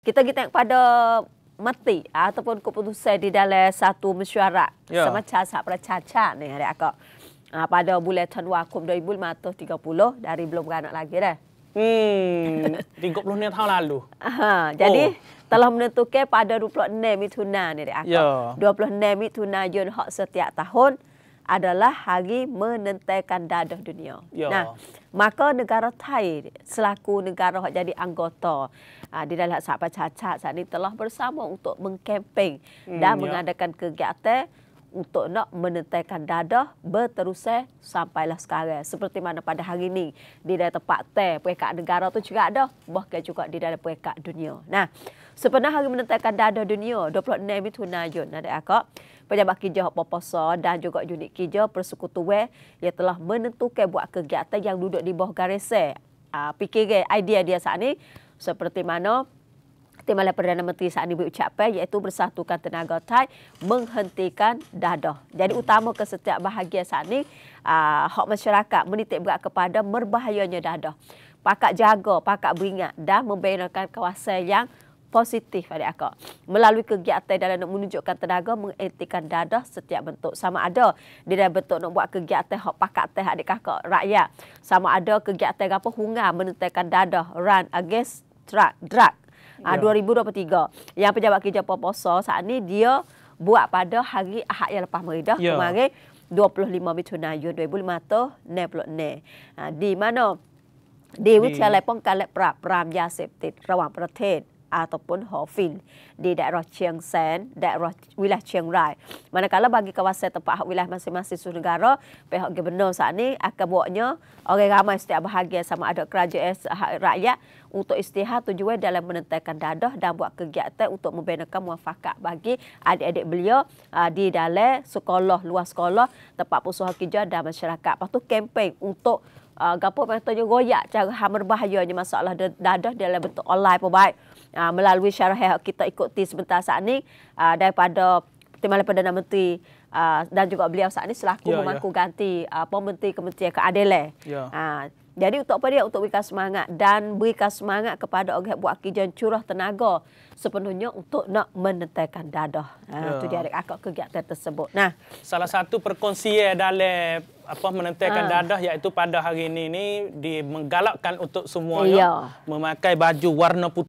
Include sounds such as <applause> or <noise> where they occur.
Kita kita tengok pada mati ah, ataupun keputusan di dalam satu mesyuarat ya. sama cas hak percaca ni hari aku. Ha, ah, pada bulan tahun wakum puluh dari belum beranak lagi dah. Hmm, 30 <laughs> tahun lalu. Aha, jadi oh. telah menentukan pada 26 Mei Tuna ni aku dua puluh enam itu Jun Hak setiap tahun adalah hari menentaikan dadah dunia. Ya. Nah, maka negara Thai selaku negara yang jadi anggota uh, di dalam Sabah Cacat saat ini telah bersama untuk mengkemping hmm, dan ya. mengadakan kegiatan untuk nak menentaikan dadah berterusan sampailah sekarang. Seperti mana pada hari ini di dalam tempat teh, perikat negara tu juga ada. Bahkan juga di dalam perikat dunia. Nah, sepenuh hari menentaikan dadah dunia, 26 itu najun. Nah, dek akak. Pejabat Kijah Poposa dan juga unit Kijah Persekutu Wer yang telah menentukan buat kegiatan yang duduk di bawah garis. Uh, eh, ah, fikir idea dia saat ini seperti mana timbalan Perdana Menteri saat ini berucapkan iaitu bersatukan tenaga Thai menghentikan dadah. Jadi utama ke setiap bahagian saat ini, uh, hak masyarakat menitik berat kepada merbahayanya dadah. Pakat jaga, pakat beringat dan membenarkan kawasan yang positif adik aku. Melalui kegiatan dalam nak menunjukkan tenaga mengetikan dadah setiap bentuk. Sama ada di dalam bentuk nak buat kegiatan hak pakat teh adik kakak rakyat. Sama ada kegiatan apa hunga menentukan dadah run against drug, drug ah uh, ya. 2023 yang pejabat kerja proposal saat ni dia buat pada hari Ahad yang lepas meridah ya. kemarin 25 Mitunayun 2005 ne blok ne di mana di wilayah lepong kalak prap pram ya septit rawang pertet ataupun Hofin di daerah Chiang San, daerah wilayah Chiang Rai. Manakala bagi kawasan tempat wilayah masing-masing suatu negara, pihak gubernur saat ini akan buatnya orang ramai setiap bahagian sama ada kerajaan rakyat untuk istihar tujuan dalam menentangkan dadah dan buat kegiatan untuk membenarkan muafakat bagi adik-adik beliau uh, ah, di dalam sekolah, luar sekolah, tempat pusuhan kerja dan masyarakat. Lepas tu kempen untuk uh, gapo pengatanya goyak cara hamer bahayanya masalah dadah dalam bentuk online pun baik. Ah, melalui yang kita ikuti sebentar saat ini uh, ah, daripada Timbalan Perdana Menteri uh, dan juga beliau saat ini selaku yeah, ya. memangku yeah. ganti uh, Pementeri Kementerian Keadilan. Yeah. Ya. Uh, jadi untuk apa dia? Untuk berikan semangat dan berikan semangat kepada orang yang buat kerja curah tenaga sepenuhnya untuk nak menentangkan dadah. Itu ya. dia akak kegiatan tersebut. Nah, Salah satu perkongsian dalam apa menentangkan ha. dadah iaitu pada hari ini ini digalakkan untuk semua ya. memakai baju warna putih.